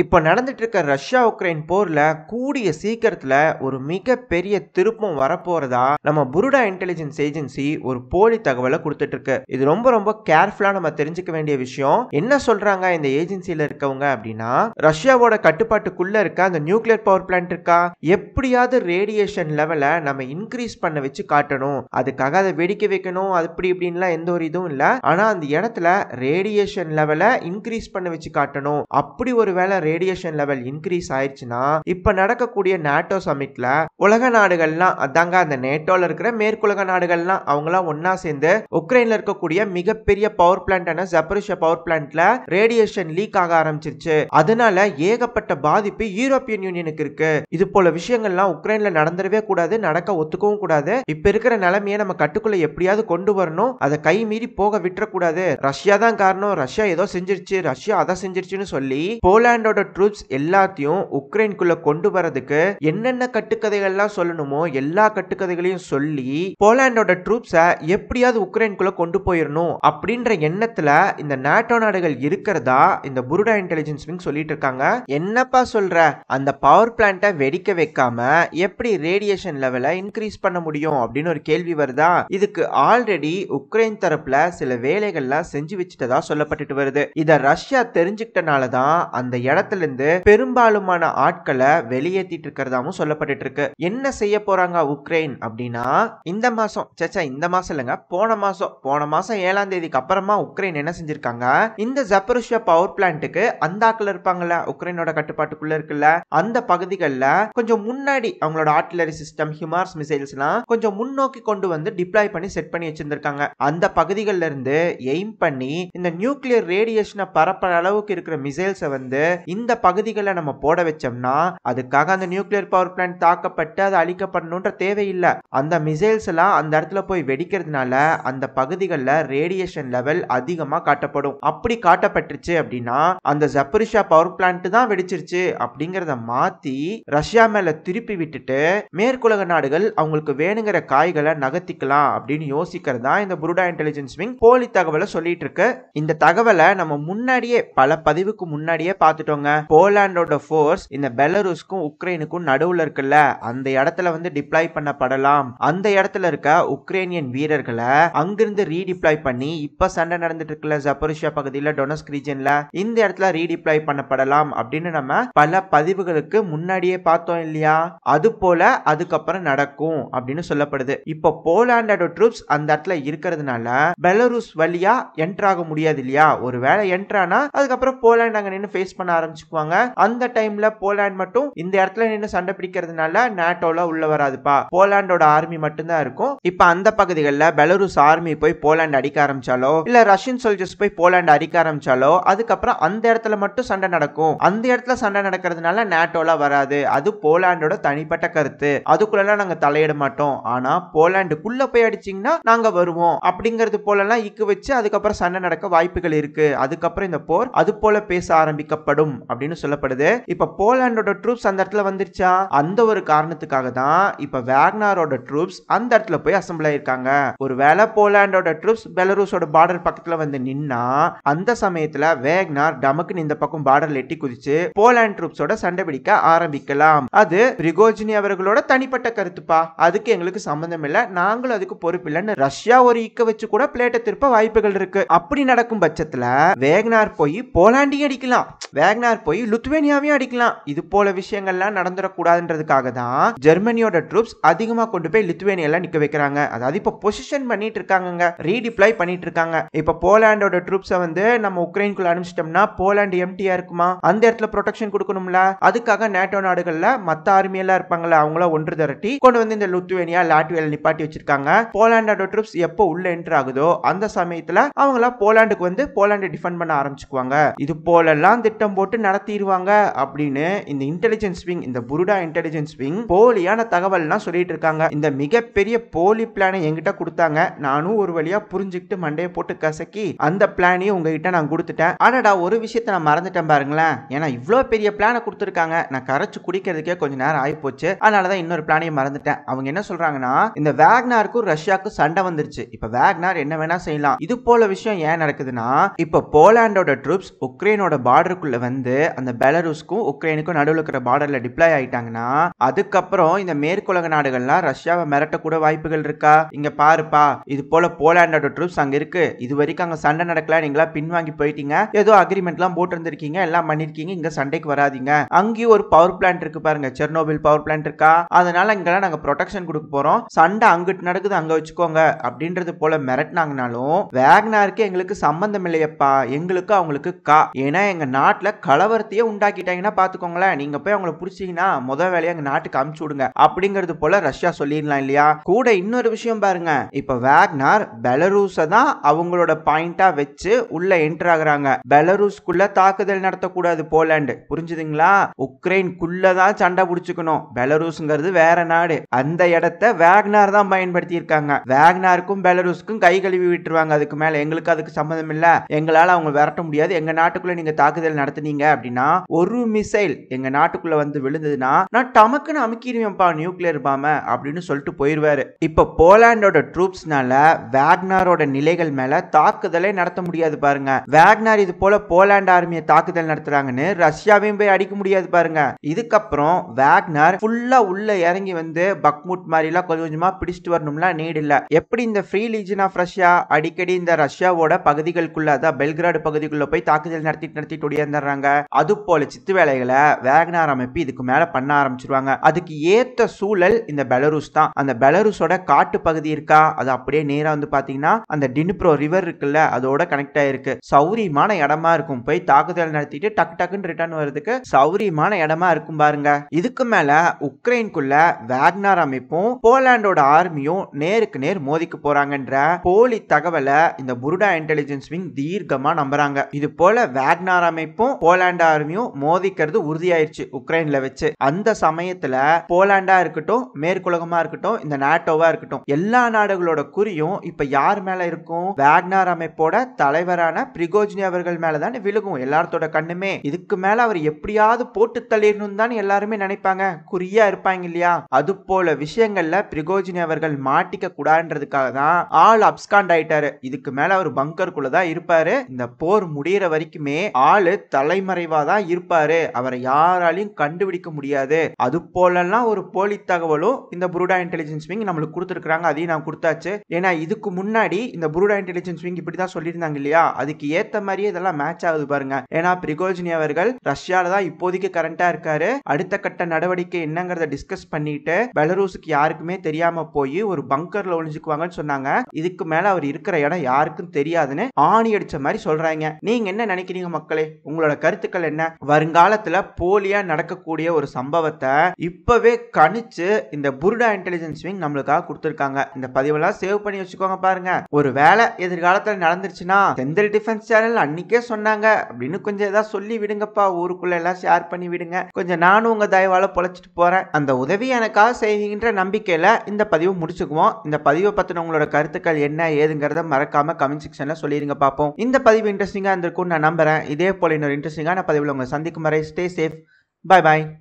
இப்போ இருக்க Russia Ukraine போரில் கூடிய சீக்கிரத்தில் ஒரு மிகப்பெரிய திருப்பம் வரப்போகிறதா நம்ம புருடா இன்டெலிஜென்ஸ் ஏஜென்சி ஒரு போலி தகவலை கொடுத்துட்ருக்கு இது ரொம்ப ரொம்ப கேர்ஃபுல்லாக நம்ம தெரிஞ்சுக்க வேண்டிய விஷயம் என்ன சொல்கிறாங்க இந்த ஏஜென்சியில் இருக்கவங்க அப்படின்னா ரஷ்யாவோட கட்டுப்பாட்டுக்குள்ளே இருக்க அந்த நியூக்ளியர் பவர் பிளான்ட் இருக்கா எப்படியாவது ரேடியேஷன் லெவலை நம்ம இன்க்ரீஸ் பண்ண வச்சு காட்டணும் அதுக்காக அதை வெடிக்க வைக்கணும் அது இப்படி இப்படின்லாம் எந்த ஒரு இதுவும் இல்லை ஆனால் அந்த இடத்துல ரேடியேஷன் லெவலை இன்க்ரீஸ் பண்ண வச்சு காட்டணும் அப்படி ஒரு வேலை ரேடியேஷன் லெவல் இன்க்ரீஸ் ஆயிடுச்சுன்னா இப்ப நடக்கக்கூடிய நாட்டோ சமிட்ல உலக நாடுகள்லாம் அதாங்க அந்த நேட்டோவில் இருக்கிற மேற்குலக நாடுகள்லாம் அவங்களாம் ஒன்றா சேர்ந்து உக்ரைனில் இருக்கக்கூடிய மிகப்பெரிய பவர் பிளான்டான ஜப்பரிஷ பவர் பிளான்ட்ல ரேடியேஷன் லீக் ஆக ஆரம்பிச்சிருச்சு அதனால ஏகப்பட்ட பாதிப்பு யூரோப்பியன் யூனியனுக்கு இருக்கு இது போல விஷயங்கள்லாம் உக்ரைன்ல நடந்துடவே கூடாது நடக்க ஒத்துக்கவும் கூடாது இப்ப இருக்கிற நிலைமையை நம்ம கட்டுக்குள்ள எப்படியாவது கொண்டு வரணும் அதை கை மீறி போக விட்டுறக்கூடாது ரஷ்யா தான் காரணம் ரஷ்யா ஏதோ செஞ்சிருச்சு ரஷ்யா அதை செஞ்சிருச்சுன்னு சொல்லி போலாண்டோட ட்ரூப்ஸ் எல்லாத்தையும் உக்ரைனுக்குள்ள கொண்டு வரதுக்கு என்னென்ன கட்டுக்கதைகள் எல்லாம் சொல்லணுமோ எல்லா கட்டுக்கதைகளையும் சொல்லி போலாண்டோட ட்ரூப்ஸை எப்படியாவது உக்ரைனுக்குள்ள கொண்டு போயிடணும் அப்படின்ற எண்ணத்துல இந்த நாட்டோ நாடுகள் இருக்கிறதா இந்த புருடா இன்டெலிஜென்ஸ் விங் சொல்லிட்டு இருக்காங்க என்னப்பா சொல்ற அந்த பவர் பிளான்ட்டை வெடிக்க வைக்காம எப்படி ரேடியேஷன் லெவலை இன்க்ரீஸ் பண்ண முடியும் அப்படின்னு ஒரு கேள்வி வருதா இதுக்கு ஆல்ரெடி உக்ரைன் தரப்புல சில வேலைகள்லாம் செஞ்சு வச்சுட்டதா சொல்லப்பட்டுட்டு வருது இதை ரஷ்யா தெரிஞ்சுக்கிட்டனால தான் அந்த இடத்துல இருந்து பெரும்பாலுமான ஆட்களை வெளியேற்றிட்டு இருக்கிறதாவும் சொல்லப்பட்டு இருக்கு என்ன செய்ய போறாங்க உக்ரைன் அப்படின்னா இந்த மாசம் சேச்சா இந்த மாசம் இல்லைங்க போன மாசம் போன மாசம் ஏழாம் தேதிக்கு அப்புறமா உக்ரைன் என்ன செஞ்சிருக்காங்க இந்த ஜப்பருஷியா பவர் பிளான்ட்டுக்கு அந்தாக்குல இருப்பாங்கல்ல உக்ரைனோட கட்டுப்பாட்டுக்குள்ள இருக்குல்ல அந்த பகுதிகளில் கொஞ்சம் முன்னாடி அவங்களோட ஆர்டிலரி சிஸ்டம் ஹிமார்ஸ் மிசைல்ஸ்லாம் கொஞ்சம் முன்னோக்கி கொண்டு வந்து டிப்ளாய் பண்ணி செட் பண்ணி வச்சிருந்திருக்காங்க அந்த பகுதிகளில் இருந்து எய்ம் பண்ணி இந்த நியூக்ளியர் ரேடியேஷனை பரப்புற அளவுக்கு இருக்கிற மிசைல்ஸை வந்து இந்த பகுதிகளை நம்ம போட வச்சோம்னா அதுக்காக அந்த நியூக்ளியர் பவர் பிளான்ட் தாக்கப்பட்டு பட்டு அது அழிக்கப்படணுன்ற தேவையில்லை அந்த மிசைல்ஸ் எல்லாம் அந்த இடத்துல போய் வெடிக்கிறதுனால அந்த பகுதிகளில் ரேடியேஷன் லெவல் அதிகமாக காட்டப்படும் அப்படி காட்டப்பட்டுருச்சு அப்படின்னா அந்த ஜப்பரிஷா பவர் பிளான்ட் தான் வெடிச்சிருச்சு அப்படிங்கிறத மாற்றி ரஷ்யா மேலே திருப்பி விட்டுட்டு மேற்குலக நாடுகள் அவங்களுக்கு வேணுங்கிற காய்களை நகர்த்திக்கலாம் அப்படின்னு யோசிக்கிறது தான் இந்த புருடா இன்டெலிஜென்ஸ் விங் போலி தகவலை சொல்லிட்டு இருக்கு இந்த தகவலை நம்ம முன்னாடியே பல பதிவுக்கு முன்னாடியே பார்த்துட்டோங்க போலாண்டோட ஃபோர்ஸ் இந்த பெலருஸ்க்கும் உக்ரைனுக்கும் நடுவில் இருக்குல்ல அந்த இடத்துல வந்து டிப்ளாய் பண்ணப்படலாம் அந்த இடத்துல இருக்க உக்ரைனியன் வீரர்களை அங்கிருந்து ரீடிப்ளாய் பண்ணி இப்ப சண்டை நடந்துட்டு இருக்கல ஜப்பரிஷியா பகுதியில் டொனஸ்க் ரீஜன்ல இந்த இடத்துல ரீடிப்ளாய் பண்ணப்படலாம் அப்படின்னு நம்ம பல பதிவுகளுக்கு முன்னாடியே பார்த்தோம் இல்லையா அது போல அதுக்கப்புறம் நடக்கும் அப்படின்னு சொல்லப்படுது இப்போ போலாண்டோட ட்ரூப்ஸ் அந்த இடத்துல இருக்கிறதுனால பெலருஸ் வழியா என்ட்ராக முடியாது இல்லையா ஒருவேளை என்ட்ரானா அதுக்கப்புறம் போலாண்ட் அங்க நின்று ஃபேஸ் பண்ண ஆரம்பிச்சுக்குவாங்க அந்த டைம்ல போலாண்ட் மட்டும் இந்த இடத்துல நின்று சண்டை பிடிக்கிறதுனால நேட்டோல உள்ள வராதுப்பா போலாண்டோட ஆர்மி மட்டும்தான் இருக்கும் இப்ப அந்த பகுதிகளில் பெலருஸ் ஆர்மி போய் போலாண்ட் அடிக்க ஆரம்பிச்சாலோ இல்ல ரஷ்யன் சோல்ஜர்ஸ் போய் போலாண்ட் அடிக்க ஆரம்பிச்சாலோ அதுக்கப்புறம் அந்த இடத்துல மட்டும் சண்டை நடக்கும் அந்த இடத்துல சண்டை நடக்கிறதுனால நேட்டோல வராது அது போலாண்டோட தனிப்பட்ட கருத்து அதுக்குள்ளலாம் நாங்க தலையிட மாட்டோம் ஆனா போலாண்டுக்குள்ள போய் அடிச்சிங்கன்னா நாங்க வருவோம் அப்படிங்கிறது போலலாம் இக்கு வச்சு அதுக்கப்புறம் சண்டை நடக்க வாய்ப்புகள் இருக்கு அதுக்கப்புறம் இந்த போர் அது போல பேச ஆரம்பிக்கப்படும் அப்படின்னு சொல்லப்படுது இப்ப போலாண்டோட ட்ரூப்ஸ் அந்த இடத்துல வந்துருச்சா அந்த ஒரு காரணம் காரணத்துக்காக தான் இப்போ வேக்னாரோட ட்ரூப்ஸ் அந்த இடத்துல போய் அசம்பிள் ஆயிருக்காங்க ஒருவேளை போலாண்டோட ட்ரூப்ஸ் பெலரூஸோட பார்டர் பக்கத்தில் வந்து நின்னா அந்த சமயத்தில் வேக்னார் டமக்குன்னு இந்த பக்கம் பார்டர் எட்டி குதிச்சு போலாண்ட் ட்ரூப்ஸோட சண்டை பிடிக்க ஆரம்பிக்கலாம் அது பிரிகோஜினி அவர்களோட தனிப்பட்ட கருத்துப்பா அதுக்கு எங்களுக்கு சம்மந்தம் இல்லை நாங்களும் அதுக்கு பொறுப்பு இல்லைன்னு ரஷ்யா ஒரு இக்க வச்சு கூட பிளேட்டை திருப்ப வாய்ப்புகள் இருக்கு அப்படி நடக்கும் பட்சத்துல வேக்னார் போய் போலாண்டையும் அடிக்கலாம் வேக்னார் போய் லுத்வேனியாவையும் அடிக்கலாம் இது போல விஷயங்கள்லாம் நடந்துடக்கூடாதுன்றதுக்காக தான் தான் ஜெர்மனியோட ட்ரூப்ஸ் அதிகமா கொண்டு போய் லித்துவேனியால நிக்க வைக்கிறாங்க அதாவது இப்போ பொசிஷன் பண்ணிட்டு இருக்காங்க ரீடிப்ளை பண்ணிட்டு இருக்காங்க இப்போ போலாண்டோட ட்ரூப்ஸை வந்து நம்ம உக்ரைனுக்குள்ள அனுப்பிச்சிட்டோம்னா போலாண்டு எம்டியா இருக்குமா அந்த இடத்துல ப்ரொடெக்ஷன் கொடுக்கணும்ல அதுக்காக நேட்டோ நாடுகள்ல மத்த ஆர்மியெல்லாம் இருப்பாங்களா அவங்கள ஒன்று திரட்டி கொண்டு வந்து இந்த லுத்துவேனியா லாட்வியால நிப்பாட்டி வச்சிருக்காங்க போலாண்டோட ட்ரூப்ஸ் எப்போ உள்ள என்ட்ரு ஆகுதோ அந்த சமயத்துல அவங்கள போலாண்டுக்கு வந்து போலாண்டை டிஃபெண்ட் பண்ண ஆரம்பிச்சுக்குவாங்க இது போலெல்லாம் திட்டம் போட்டு நடத்திடுவாங்க அப்படின்னு இந்த இன்டெலிஜென்ஸ் விங் இந்த புருடா இன்டெலிஜென்ஸ் விங் போலியான தகவல்லாம் சொல்லிட்டு இருக்காங்க இந்த மிகப்பெரிய போலி பிளானை எங்கிட்ட கொடுத்தாங்க நானும் ஒரு வழியா புரிஞ்சுக்கிட்டு மண்டையை போட்டு கசக்கி அந்த பிளானையும் உங்ககிட்ட நான் கொடுத்துட்டேன் ஆனாடா ஒரு விஷயத்த நான் மறந்துட்டேன் பாருங்களேன் ஏன்னா இவ்வளோ பெரிய பிளானை கொடுத்துருக்காங்க நான் கரைச்சு குடிக்கிறதுக்கே கொஞ்ச நேரம் ஆகி போச்சு அதனாலதான் இன்னொரு பிளானையும் மறந்துட்டேன் அவங்க என்ன சொல்றாங்கன்னா இந்த வேக்னாருக்கும் ரஷ்யாவுக்கும் சண்டை வந்துருச்சு இப்ப வேக்னார் என்ன வேணா செய்யலாம் இது போல விஷயம் ஏன் நடக்குதுன்னா இப்ப போலாண்டோட ட்ரூப்ஸ் உக்ரைனோட பார்டருக்குள்ள வந்து அந்த பெலருஸ்க்கும் உக்ரைனுக்கும் நடுவில் இருக்கிற பார்டர்ல டிப்ளை ஆயிட்டாங்கன்னா அதுக்கு அப்புறம் இந்த மேற்குலக நாடுகள்லாம் ரஷ்யாவை மிரட்டக்கூட வாய்ப்புகள் இருக்கா இங்க பாருப்பா இது போல போலாண்டோட ட்ரூப்ஸ் அங்க இருக்கு இது வரைக்கும் அங்க சண்டை நடக்கல நீங்களா பின்வாங்கி போயிட்டீங்க ஏதோ அக்ரிமெண்ட் எல்லாம் போட்டிருந்திருக்கீங்க எல்லாம் பண்ணிருக்கீங்க இங்க சண்டைக்கு வராதிங்க அங்கேயும் ஒரு பவர் பிளான்ட் இருக்கு பாருங்க செர்னோபில் பவர் பிளான்ட் இருக்கா அதனால இங்க நாங்க ப்ரொடெக்ஷன் கொடுக்க போறோம் சண்டை அங்கிட்டு நடக்குது அங்க வச்சுக்கோங்க அப்படின்றது போல மிரட்டினாங்கனாலும் வேக்னாருக்கு எங்களுக்கு சம்பந்தம் இல்லையப்பா எங்களுக்கு அவங்களுக்கு கா ஏன்னா எங்க நாட்டுல கலவரத்தையே உண்டாக்கிட்டாங்கன்னா பாத்துக்கோங்களேன் நீங்க போய் அவங்களை பிடிச்சிங்கன்னா முத வேலையை எங்க நாட்டுக்கு அனுப்பிச்சு விடுங்க அப்படிங்கிறது போல ரஷ்யா சொல்லிடலாம் இல்லையா கூட இன்னொரு விஷயம் பாருங்க இப்ப வேக்னார் பெலரூஸ தான் அவங்களோட பாயிண்டா வச்சு உள்ள என்டர் ஆகுறாங்க பெலரூஸ்குள்ள தாக்குதல் நடத்தக்கூடாது போலாண்டு புரிஞ்சுதுங்களா உக்ரைனுக்குள்ள தான் சண்டை பிடிச்சிக்கணும் பெலரூஸ்ங்கிறது வேற நாடு அந்த இடத்த வேக்னார் தான் பயன்படுத்தி இருக்காங்க வேக்னாருக்கும் பெலரூஸ்க்கும் கை கழுவி விட்டுருவாங்க அதுக்கு மேல எங்களுக்கு அதுக்கு சம்மந்தம் இல்ல எங்களால அவங்க விரட்ட முடியாது எங்க நாட்டுக்குள்ள நீங்க தாக்குதல் நடத்தினீங்க அப்படின்னா ஒரு மிசைல் எங்க நாட்டுக்குள்ள வந்து விழுந்ததுன்னா நான் டமக்குன்னு அமைக்க நொறுக்கிடுவேன்ப்பா நியூக்ளியர் பாம அப்படின்னு சொல்லிட்டு போயிடுவாரு இப்போ போலாண்டோட ட்ரூப்ஸ்னால வேக்னாரோட நிலைகள் மேல தாக்குதலே நடத்த முடியாது பாருங்க வேக்னார் இது போல போலாண்ட் ஆர்மியை தாக்குதல் நடத்துறாங்கன்னு ரஷ்யாவையும் போய் அடிக்க முடியாது பாருங்க இதுக்கப்புறம் வேக்னர் ஃபுல்லா உள்ள இறங்கி வந்து பக்முட் மாதிரிலாம் கொஞ்சம் கொஞ்சமா பிடிச்சிட்டு வரணும்லாம் நீடு எப்படி இந்த ஃப்ரீ லீஜன் ஆஃப் ரஷ்யா அடிக்கடி இந்த ரஷ்யாவோட பகுதிகளுக்குள்ள அதான் பெல்கிராடு பகுதிக்குள்ள போய் தாக்குதல் நடத்திட்டு நடத்திட்டு ஒடியாந்துடுறாங்க அது போல சித்து வேலைகளை வேக்னார் அமைப்பு இதுக்கு மேல பண்ண ஆரம்பிச்சிருவாங்க அதுக்கு அதுக்கு ஏற்ற சூழல் இந்த பெலரூஸ் தான் அந்த பெலரூஸோட காட்டு பகுதி இருக்கா அது அப்படியே நேராக வந்து பார்த்தீங்கன்னா அந்த டினிப்ரோ ரிவர் இருக்குல்ல அதோட கனெக்ட் ஆயிருக்கு சௌரியமான இடமா இருக்கும் போய் தாக்குதல் நடத்திட்டு டக்கு டக்குன்னு ரிட்டர்ன் வர்றதுக்கு சௌரியமான இடமா இருக்கும் பாருங்க இதுக்கு மேல உக்ரைனுக்குள்ள வேக்னார் அமைப்பும் போலாண்டோட ஆர்மியும் நேருக்கு நேர் மோதிக்கு போறாங்கன்ற போலி தகவலை இந்த புருடா இன்டெலிஜென்ஸ் விங் தீர்க்கமா நம்புறாங்க இது போல வேக்னார் அமைப்பும் போலாண்ட் ஆர்மியும் மோதிக்கிறது உறுதியாயிருச்சு உக்ரைன்ல வச்சு அந்த சமயத்துல போலாண்டா இருக்கட்டும் மேற்குலகமா இருக்கட்டும் இந்த நாட்டோவா இருக்கட்டும் எல்லா நாடுகளோட குறியும் இப்ப யார் மேல இருக்கும் வேக்னார் அமைப்போட தலைவரான பிரிகோஜினி அவர்கள் மேலதான் விழுகும் எல்லாத்தோட கண்ணுமே இதுக்கு மேல அவர் எப்படியாவது போட்டு தள்ளிடணும் தான் எல்லாருமே நினைப்பாங்க குறியா இருப்பாங்க இல்லையா அது போல விஷயங்கள்ல பிரிகோஜினி அவர்கள் மாட்டிக்க கூடாதுன்றதுக்காக தான் ஆள் அப்ஸ்காண்ட் ஆயிட்டாரு இதுக்கு மேல அவர் பங்கர் குள்ளதான் இருப்பாரு இந்த போர் முடியற வரைக்குமே ஆளு தலைமறைவா தான் இருப்பாரு அவரை யாராலையும் கண்டுபிடிக்க முடியாது அது போல தகவலெல்லாம் ஒரு போலி தகவலும் இந்த புருடா இன்டெலிஜென்ஸ் விங் நம்மளுக்கு கொடுத்துருக்காங்க அதையும் நான் கொடுத்தாச்சு ஏன்னா இதுக்கு முன்னாடி இந்த புருடா இன்டெலிஜென்ஸ் விங் இப்படி தான் சொல்லியிருந்தாங்க இல்லையா அதுக்கு ஏற்ற மாதிரியே இதெல்லாம் மேட்ச் ஆகுது பாருங்க ஏன்னா பிரிகோஜினி அவர்கள் ரஷ்யால தான் இப்போதைக்கு கரண்டா இருக்காரு அடுத்த கட்ட நடவடிக்கை என்னங்கிறத டிஸ்கஸ் பண்ணிட்டு பெலரூஸுக்கு யாருக்குமே தெரியாம போய் ஒரு பங்கர்ல ஒளிஞ்சுக்குவாங்கன்னு சொன்னாங்க இதுக்கு மேல அவர் இருக்கிற இடம் யாருக்கும் தெரியாதுன்னு ஆணி அடிச்ச மாதிரி சொல்றாங்க நீங்க என்ன நினைக்கிறீங்க மக்களே உங்களோட கருத்துக்கள் என்ன வருங்காலத்துல போலியா நடக்கக்கூடிய ஒரு சம்பவத்தை இப்ப இப்போவே கணிச்சு இந்த புருடா இன்டெலிஜென்ஸ் விங் நம்மளுக்காக கொடுத்துருக்காங்க இந்த பதிவெல்லாம் சேவ் பண்ணி வச்சுக்கோங்க பாருங்க ஒரு வேலை எதிர்காலத்தில் நடந்துருச்சுன்னா செந்தில் டிஃபென்ஸ் சேனல் அன்னைக்கே சொன்னாங்க அப்படின்னு கொஞ்சம் ஏதாவது சொல்லி விடுங்கப்பா ஊருக்குள்ள எல்லாம் ஷேர் பண்ணி விடுங்க கொஞ்சம் நானும் உங்க தயவால பொழைச்சிட்டு போறேன் அந்த உதவி எனக்காக செய்கின்ற நம்பிக்கையில இந்த பதிவு முடிச்சுக்குவோம் இந்த பதிவை பத்தின உங்களோட கருத்துக்கள் என்ன ஏதுங்கிறத மறக்காம கமெண்ட் செக்ஷன்ல சொல்லிருங்க பார்ப்போம் இந்த பதிவு இன்ட்ரெஸ்டிங்கா இருந்திருக்கும் நான் நம்புறேன் இதே போல இன்னொரு இன்ட்ரெஸ்டிங்கான பதிவில் உங்களை சந்திக்கும் வரை ஸ்டே சேஃப் பாய் பாய்